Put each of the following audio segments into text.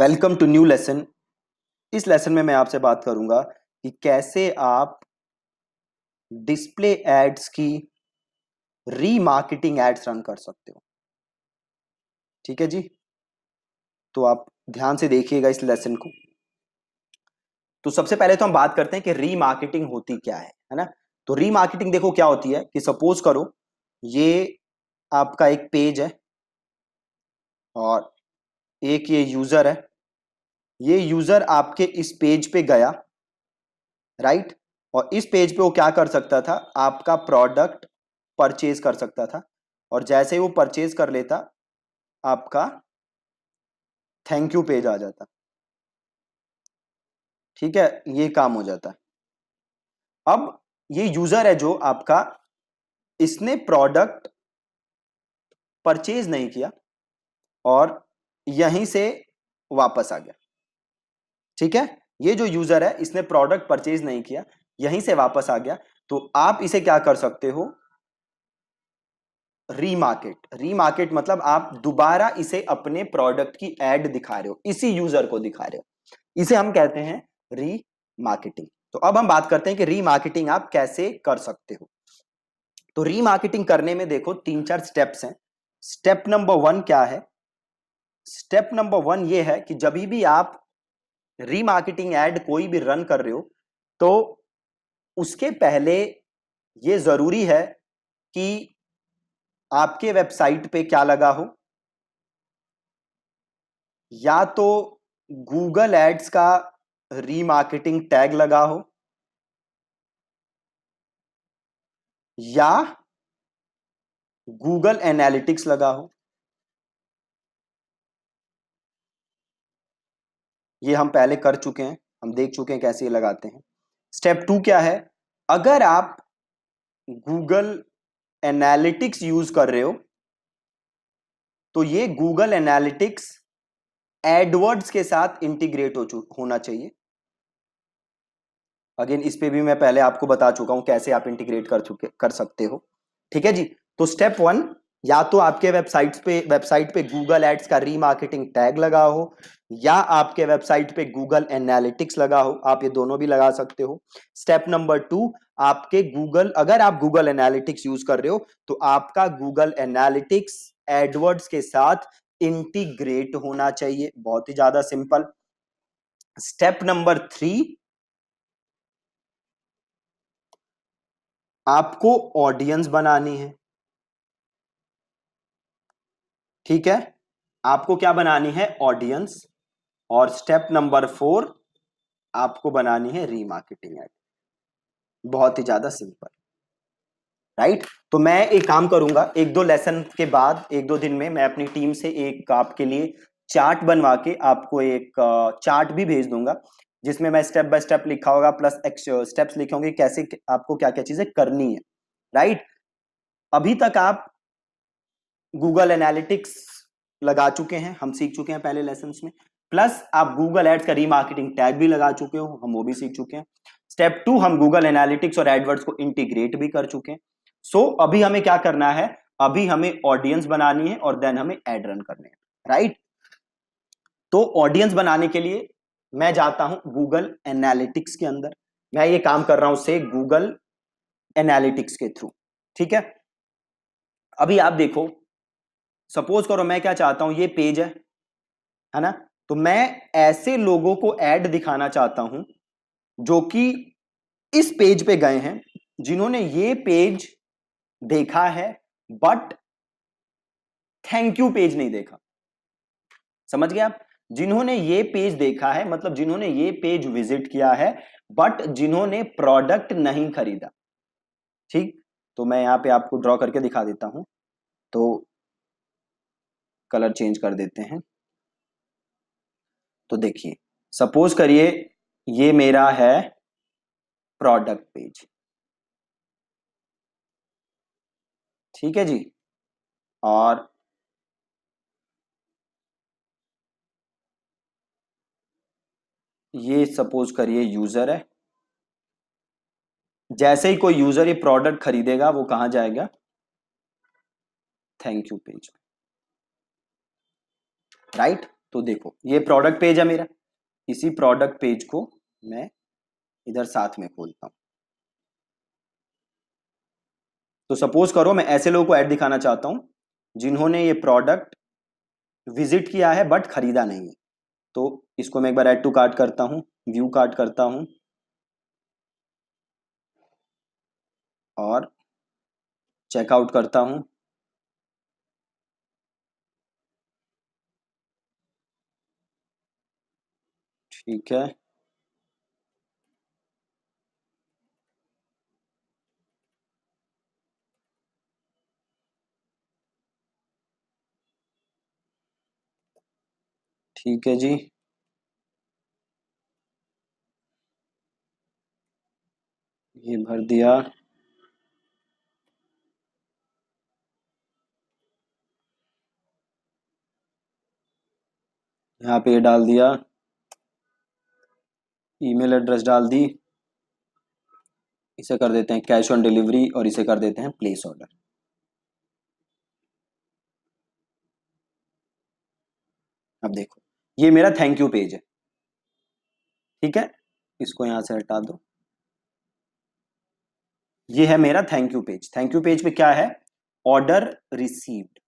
welcome to new lesson इस lesson में मैं आपसे बात करूंगा कि कैसे आप डिस्प्ले एड्स की रीमार्केटिंग एड्स रन कर सकते हो ठीक है जी तो आप ध्यान से देखिएगा इस लेसन को तो सबसे पहले तो हम बात करते हैं कि रीमार्केटिंग होती क्या है है ना तो रीमार्केटिंग देखो क्या होती है कि सपोज करो ये आपका एक पेज है और एक ये यूजर है ये यूजर आपके इस पेज पे गया राइट और इस पेज पे वो क्या कर सकता था आपका प्रोडक्ट परचेज कर सकता था और जैसे ही वो परचेज कर लेता आपका थैंक यू पेज आ जाता ठीक है ये काम हो जाता है अब ये यूजर है जो आपका इसने प्रोडक्ट परचेज नहीं किया और यहीं से वापस आ गया ठीक है ये जो यूजर है इसने प्रोडक्ट परचेज नहीं किया यहीं से वापस आ गया तो आप इसे क्या कर सकते हो रीमार्केट रीमार्केट मतलब आप दोबारा इसे अपने प्रोडक्ट की एड दिखा रहे हो इसी यूजर को दिखा रहे हो इसे हम कहते हैं री मार्केटिंग तो अब हम बात करते हैं कि रीमार्केटिंग आप कैसे कर सकते हो तो रीमार्केटिंग करने में देखो तीन चार स्टेप्स हैं स्टेप नंबर वन क्या है स्टेप नंबर वन ये है कि जब भी आप रीमार्केटिंग एड कोई भी रन कर रहे हो तो उसके पहले ये ज़रूरी है कि आपके वेबसाइट पे क्या लगा हो या तो गूगल एड्स का रीमार्केटिंग टैग लगा हो या गूगल एनालिटिक्स लगा हो ये हम पहले कर चुके हैं हम देख चुके हैं कैसे ये लगाते हैं स्टेप टू क्या है अगर आप गूगल एनालिटिक्स यूज कर रहे हो तो ये गूगल एनालिटिक्स एडवर्ड्स के साथ इंटीग्रेट हो होना चाहिए अगेन इस पे भी मैं पहले आपको बता चुका हूं कैसे आप इंटीग्रेट कर चुके कर सकते हो ठीक है जी तो स्टेप वन या तो आपके वेबसाइट्स पे वेबसाइट पे गूगल एड्स का रीमार्केटिंग टैग लगा हो या आपके वेबसाइट पे गूगल एनालिटिक्स लगा हो आप ये दोनों भी लगा सकते हो स्टेप नंबर टू आपके गूगल अगर आप गूगल एनालिटिक्स यूज कर रहे हो तो आपका गूगल एनालिटिक्स एडवर्ड्स के साथ इंटीग्रेट होना चाहिए बहुत ही ज्यादा सिंपल स्टेप नंबर थ्री आपको ऑडियंस बनानी है ठीक है आपको क्या बनानी है ऑडियंस और स्टेप नंबर फोर आपको बनानी है रीमार्केटिंग एड बहुत ही ज्यादा सिंपल राइट तो मैं एक काम करूंगा एक दो लेसन के बाद एक दो दिन में मैं अपनी टीम से एक आपके लिए चार्ट बनवा के आपको एक चार्ट भी भेज दूंगा जिसमें मैं स्टेप बाय स्टेप लिखा होगा प्लस स्टेप्स लिखे होंगे कैसे आपको क्या क्या चीजें करनी है राइट अभी तक आप गूगल एनालिटिक्स लगा चुके हैं हम सीख चुके हैं पहले लेसन में प्लस आप गूगल एड्स का रीमार्केटिंग टैग भी लगा चुके हो हम वो भी सीख चुके हैं स्टेप टू हम गूगल एनालिटिक्स और एडवर्ड्स को इंटीग्रेट भी कर चुके हैं सो so, अभी हमें क्या करना है अभी हमें ऑडियंस बनानी है और देन हमें एड रन करने हैं राइट तो ऑडियंस बनाने के लिए मैं जाता हूं गूगल एनालिटिक्स के अंदर मैं ये काम कर रहा हूं से गूगल एनालिटिक्स के थ्रू ठीक है अभी आप देखो सपोज करो मैं क्या चाहता हूं ये पेज है है ना तो मैं ऐसे लोगों को ऐड दिखाना चाहता हूं जो कि इस पेज पे गए हैं जिन्होंने ये पेज देखा है बट थैंक यू पेज नहीं देखा समझ गए आप जिन्होंने ये पेज देखा है मतलब जिन्होंने ये पेज विजिट किया है बट जिन्होंने प्रोडक्ट नहीं खरीदा ठीक तो मैं यहां पे आपको ड्रॉ करके दिखा देता हूं तो कलर चेंज कर देते हैं तो देखिए सपोज करिए ये मेरा है प्रोडक्ट पेज ठीक है जी और ये सपोज करिए यूजर है जैसे ही कोई यूजर ये प्रोडक्ट खरीदेगा वो कहां जाएगा थैंक यू पेज राइट तो देखो ये प्रोडक्ट पेज है मेरा इसी प्रोडक्ट पेज को मैं इधर साथ में खोलता हूं तो सपोज करो मैं ऐसे लोगों को ऐड दिखाना चाहता हूं जिन्होंने ये प्रोडक्ट विजिट किया है बट खरीदा नहीं है तो इसको मैं एक बार ऐड टू कार्ट करता हूं व्यू कार्ट करता हूं और चेकआउट करता हूं ठीक है ठीक है जी ये भर दिया यहाँ पे डाल दिया ईमेल एड्रेस डाल दी इसे कर देते हैं कैश ऑन डिलीवरी और इसे कर देते हैं प्लेस ऑर्डर अब देखो ये मेरा थैंक यू पेज है ठीक है इसको यहां से हटा दो ये है मेरा thank you page thank you page पे क्या है ऑर्डर रिसीव्ड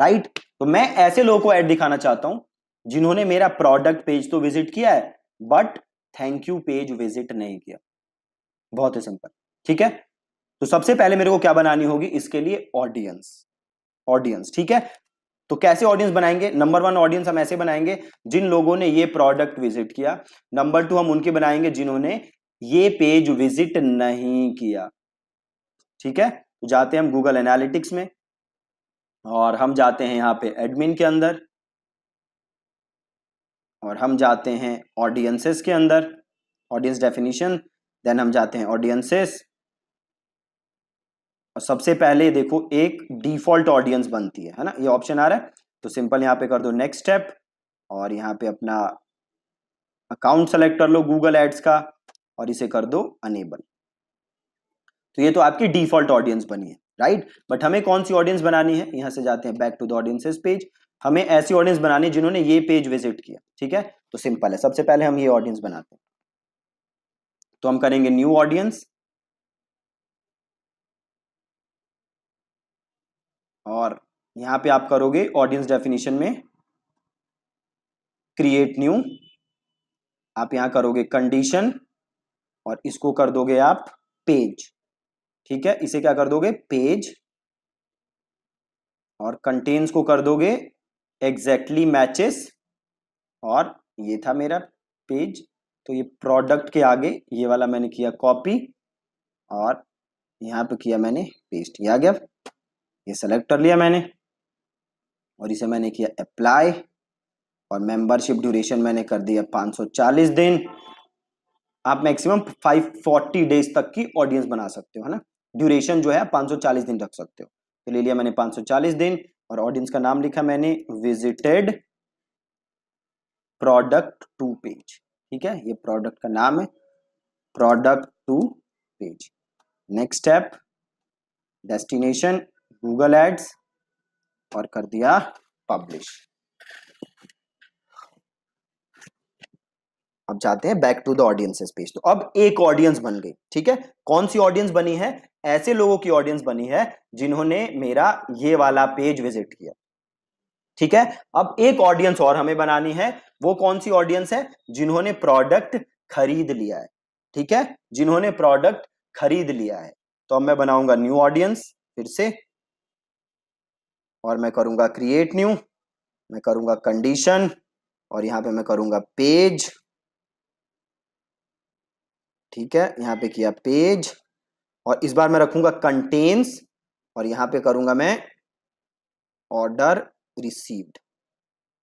राइट तो मैं ऐसे लोगों को ऐड दिखाना चाहता हूं जिन्होंने मेरा प्रोडक्ट पेज तो विजिट किया है but thank you page visit नहीं किया बहुत ही सिंपल ठीक है तो सबसे पहले मेरे को क्या बनानी होगी इसके लिए ऑडियंस ऑडियंस ठीक है तो कैसे ऑडियंस बनाएंगे नंबर वन ऑडियंस हम ऐसे बनाएंगे जिन लोगों ने ये प्रोडक्ट विजिट किया नंबर टू हम उनके बनाएंगे जिन्होंने ये पेज विजिट नहीं किया ठीक है तो जाते हैं हम गूगल एनालिटिक्स में और हम जाते हैं यहां पे एडमिन के अंदर और हम जाते हैं ऑडियंसेस के अंदर ऑडियंस डेफिनेशन देन हम जाते हैं ऑडियंसेस और सबसे पहले देखो एक डिफॉल्ट ऑडियंस बनती है है ना ये ऑप्शन आ रहा है तो सिंपल यहाँ पे कर दो नेक्स्ट स्टेप और यहाँ पे अपना अकाउंट सेलेक्ट कर लो गूगल एड्स का और इसे कर दो अनेबल तो ये तो आपकी डिफॉल्ट ऑडियंस बनी है राइट बट हमें कौन सी ऑडियंस बनानी है यहां से जाते हैं back to the audiences page हमें ऐसी ऑडियंस बनानी जिन्होंने ये पेज विजिट किया ठीक है तो सिंपल है सबसे पहले हम ये ऑडियंस बनाते हैं तो हम करेंगे न्यू ऑडियंस और यहां पे आप करोगे ऑडियंस डेफिनेशन में क्रिएट न्यू आप यहां करोगे कंडीशन और इसको कर दोगे आप पेज ठीक है इसे क्या कर दोगे पेज और कंटेन्स को कर दोगे एग्जैक्टली मैचेस और ये था मेरा पेज तो ये प्रोडक्ट के आगे ये वाला मैंने किया कॉपी और यहाँ पे किया मैंने पेस्ट ये आ गया ये सेलेक्ट कर लिया मैंने और इसे मैंने किया अप्लाई और मेंबरशिप ड्यूरेशन मैंने कर दिया 540 दिन आप मैक्सिमम 540 डेज तक की ऑडियंस बना सकते हो है ना ड्यूरेशन जो है आप 540 दिन रख सकते हो तो ले लिया मैंने 540 दिन और ऑडियंस का नाम लिखा मैंने विजिटेड प्रोडक्ट टू पेज ठीक है ये प्रोडक्ट का नाम है product two page next step destination Google ads और कर दिया पब्लिश अब जाते हैं back to the audiences page तो अब एक ऑडियंस बन गई ठीक है कौन सी ऑडियंस बनी है ऐसे लोगों की ऑडियंस बनी है जिन्होंने मेरा ये वाला पेज विजिट किया ठीक है अब एक ऑडियंस और हमें बनानी है वो कौन सी ऑडियंस है जिन्होंने प्रोडक्ट खरीद लिया है ठीक है जिन्होंने प्रोडक्ट खरीद लिया है तो अब मैं बनाऊंगा न्यू ऑडियंस फिर से और मैं करूंगा क्रिएट न्यू मैं करूंगा कंडीशन और यहां पे मैं करूंगा पेज ठीक है यहां पे किया पेज और इस बार मैं रखूंगा कंटेन्स और यहां पे करूंगा मैं ऑर्डर रिसीव्ड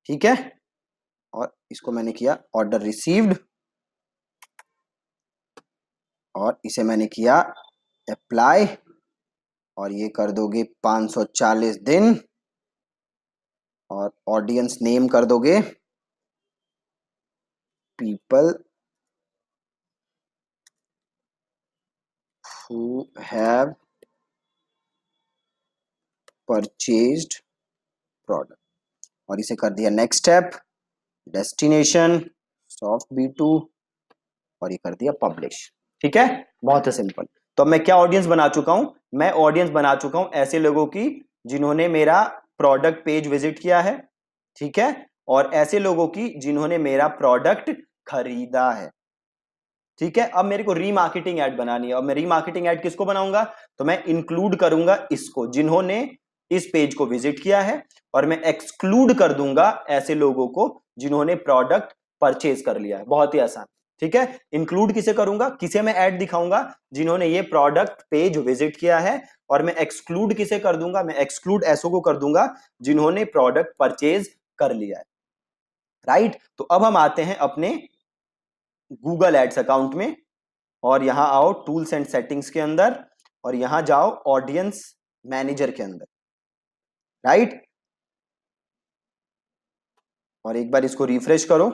ठीक है और इसको मैंने किया ऑर्डर रिसीव्ड और इसे मैंने किया अप्लाई और ये कर दोगे 540 दिन और ऑडियंस नेम कर दोगे people who have purchased product और इसे कर दिया next step destination soft B two और ये कर दिया पब्लिश ठीक है बहुत ही सिंपल तो मैं क्या ऑडियंस बना चुका हूं मैं ऑडियंस बना चुका हूं ऐसे लोगों की जिन्होंने मेरा प्रोडक्ट पेज विजिट किया है ठीक है और ऐसे लोगों की जिन्होंने मेरा प्रोडक्ट खरीदा है ठीक है अब मेरे को रीमार्केटिंग एड बनानी है और मैं रीमार्केटिंग एड किसको बनाऊंगा तो मैं इंक्लूड करूंगा इसको जिन्होंने इस पेज को विजिट किया है और मैं एक्सक्लूड कर दूंगा ऐसे लोगों को जिन्होंने प्रोडक्ट परचेज कर लिया है बहुत ही आसान ठीक है इंक्लूड किसे करूंगा किसे मैं ऐड दिखाऊंगा जिन्होंने ये प्रोडक्ट पेज विजिट किया है और मैं एक्सक्लूड किसे कर दूंगा मैं एक्सक्लूड ऐसो को कर दूंगा जिन्होंने प्रोडक्ट परचेज कर लिया है राइट तो अब हम आते हैं अपने गूगल एड्स अकाउंट में और यहां आओ टूल्स एंड सेटिंग्स के अंदर और यहां जाओ ऑडियंस मैनेजर के अंदर राइट और एक बार इसको रिफ्रेश करो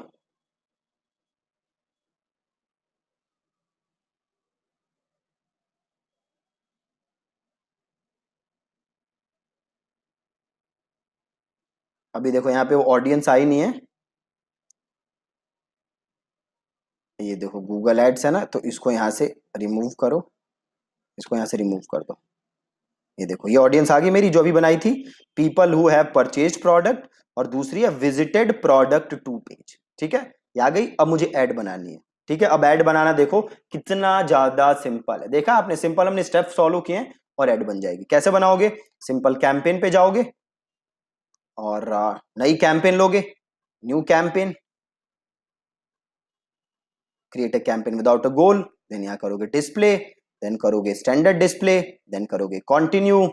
अभी देखो यहां पे वो ऑडियंस आई नहीं है ये देखो गूगल एड्स है ना तो इसको यहां से रिमूव करो इसको यहां से रिमूव कर दो ये देखो ये ऑडियंस आ गई मेरी जो अभी बनाई थी people who have purchase product और दूसरी है विजिटेड प्रोडक्ट टू पेज ठीक है ये आ गई अब मुझे एड बनानी है ठीक है अब एड बनाना देखो कितना ज्यादा सिंपल है देखा आपने सिंपल हमने स्टेप सॉल्व किए हैं और एड बन जाएगी कैसे बनाओगे सिंपल कैंपेन पे जाओगे और नई कैंपेन लोगे new campaign create a campaign without a goal then यहां करोगे डिस्प्ले देन करोगे स्टैंडर्ड डिस्प्ले देन करोगे कंटिन्यू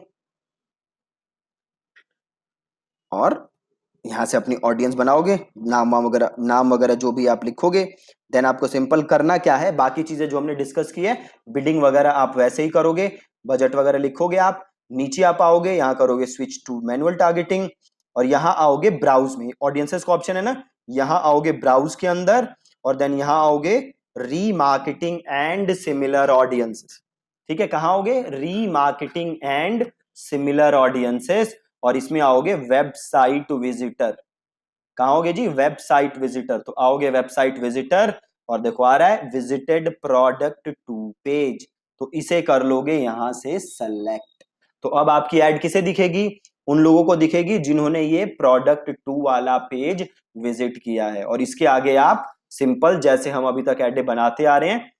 और यहां से अपनी ऑडियंस बनाओगे नाम वगैरह नाम वगैरह जो भी आप लिखोगे देन आपको सिंपल करना क्या है बाकी चीजें जो हमने डिस्कस की है बिडिंग वगैरह आप वैसे ही करोगे बजट वगैरह लिखोगे आप नीचे आप आओगे यहाँ करोगे स्विच टू मैनुअल टारगेटिंग और यहाँ आओगे ब्राउज में ऑडियंसेस का ऑप्शन है ना यहाँ आओगे ब्राउज के अंदर और देन यहाँ आओगे रीमार्केटिंग एंड सिमिलर ऑडियंसेस ठीक है कहा होगे रीमार्केटिंग एंड सिमिलर ऑडियंसेस और इसमें आओगे वेबसाइट विजिटर कहा होगे जी वेबसाइट विजिटर तो आओगे वेबसाइट विजिटर और देखो आ रहा है विजिटेड प्रोडक्ट टू पेज तो इसे कर लोगे यहां से सेलेक्ट तो अब आपकी एड किसे दिखेगी उन लोगों को दिखेगी जिन्होंने ये प्रोडक्ट टू वाला पेज विजिट किया है और इसके आगे आप सिंपल जैसे हम अभी तक एड बनाते आ रहे हैं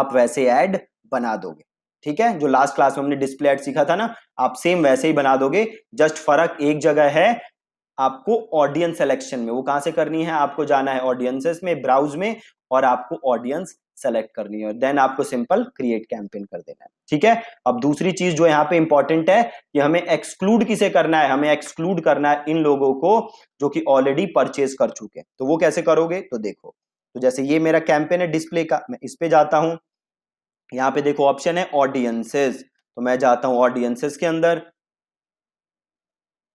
आप वैसे ऐड बना दोगे ठीक है जो लास्ट क्लास में हमने डिस्प्ले ऐड सीखा था ना आप सेम वैसे ही बना दोगे जस्ट फर्क एक जगह है आपको ऑडियंस सिलेक्शन में वो कहां से करनी है आपको जाना है ऑडियंसेस में ब्राउज में और आपको ऑडियंस सेलेक्ट करनी है देन आपको सिंपल क्रिएट कैंपेन कर देना है ठीक है अब दूसरी चीज जो यहाँ पे इंपॉर्टेंट है कि हमें एक्सक्लूड किसे करना है हमें एक्सक्लूड करना है इन लोगों को जो कि ऑलरेडी परचेज कर चुके हैं तो वो कैसे करोगे तो देखो तो जैसे ये मेरा कैंपेन है डिस्प्ले का मैं इस पे जाता हूं यहाँ पे देखो ऑप्शन है ऑडियंसेस तो मैं जाता हूँ ऑडियंसेस के अंदर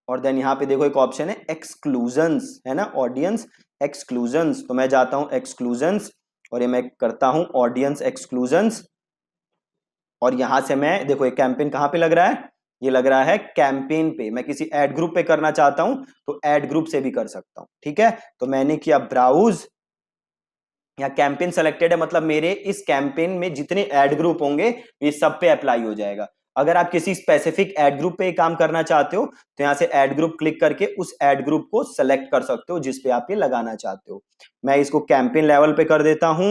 और देन यहाँ पे देखो एक ऑप्शन है एक्सक्लूजन्स है ना ऑडियंस एक्सक्लूजन्स तो मैं जाता हूँ एक्सक्लूजन्स और ये मैं करता हूँ ऑडियंस एक्सक्लूजन्स और यहाँ से मैं देखो ये कैंपेन कहाँ पे लग रहा है ये लग रहा है कैंपेन पे मैं किसी एड ग्रुप पे करना चाहता हूँ तो एड ग्रुप से भी कर सकता हूँ ठीक है तो मैंने किया ब्राउज या कैंपेन सेलेक्टेड है मतलब मेरे इस कैंपेन में जितने एड ग्रुप होंगे ये सब पे अप्लाई हो जाएगा अगर आप किसी स्पेसिफिक एड ग्रुप पे काम करना चाहते हो तो यहाँ से एड ग्रुप क्लिक करके उस एड ग्रुप को सेलेक्ट कर सकते हो जिसपे आप ये लगाना चाहते हो मैं इसको कैंपेन लेवल पे कर देता हूँ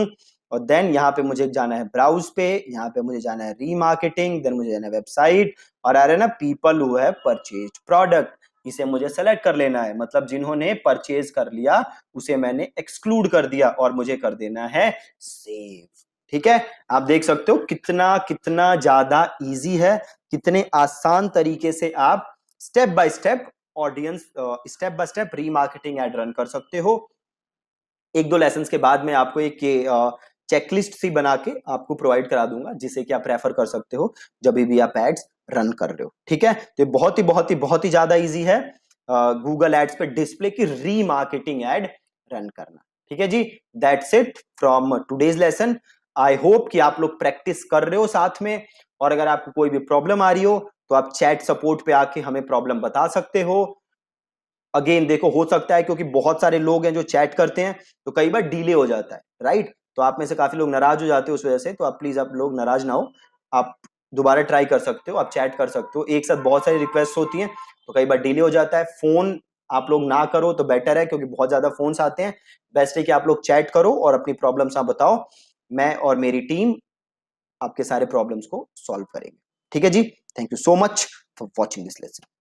और देन यहाँ पे मुझे जाना है ब्राउज पे यहाँ पे मुझे जाना है रीमार्केटिंग देन मुझे जाना है वेबसाइट और आ रहा है ना पीपल हु है परचेज प्रोडक्ट इसे मुझे सेलेक्ट कर लेना है मतलब जिन्होंने परचेज कर लिया उसे मैंने एक्सक्लूड कर दिया और मुझे कर देना है सेव ठीक है आप देख सकते हो कितना कितना ज्यादा इजी है कितने आसान तरीके से आप step by step audience step by step remarketing ad run कर सकते हो एक दो लेसन के बाद में आपको एक चेकलिस्ट सी बना के आपको प्रोवाइड करा दूंगा जिसे कि आप रेफर कर सकते हो जब भी आप एड्स रन कर रहे हो ठीक है तो बहुत ही बहुत ही बहुत ही ज्यादा इजी है गूगल एड्स पे डिस्प्ले की रीमार्केटिंग एड रन करना ठीक है जी that's it from today's lesson I hope कि आप लोग प्रैक्टिस कर रहे हो साथ में और अगर आपको कोई भी प्रॉब्लम आ रही हो तो आप चैट सपोर्ट पे आके हमें प्रॉब्लम बता सकते हो अगेन देखो हो सकता है क्योंकि बहुत सारे लोग हैं जो चैट करते हैं तो कई बार डिले हो जाता है राइट तो आप में से काफी लोग नाराज हो जाते हो उस वजह से तो आप प्लीज आप लोग नाराज ना हो आप दोबारा ट्राई कर सकते हो आप चैट कर सकते हो एक साथ बहुत सारी रिक्वेस्ट होती हैं तो कई बार डिले हो जाता है फोन आप लोग ना करो तो बेटर है क्योंकि बहुत ज्यादा फोन्स आते हैं बेस्ट है कि आप लोग चैट करो और अपनी प्रॉब्लम्स आप बताओ मैं और मेरी टीम आपके सारे प्रॉब्लम्स को सॉल्व करेंगे ठीक है जी thank you so much for watching this lesson